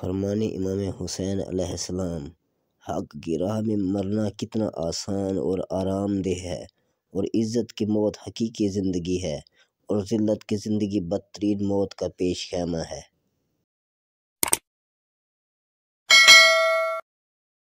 فرمان امام حسین علیہ السلام حق کی راہ میں مرنا کتنا آسان اور آرام دہ ہے اور عزت کی موت حقیقی زندگی ہے اور ذلت کی زندگی بدترین موت کا پیش خیمہ ہے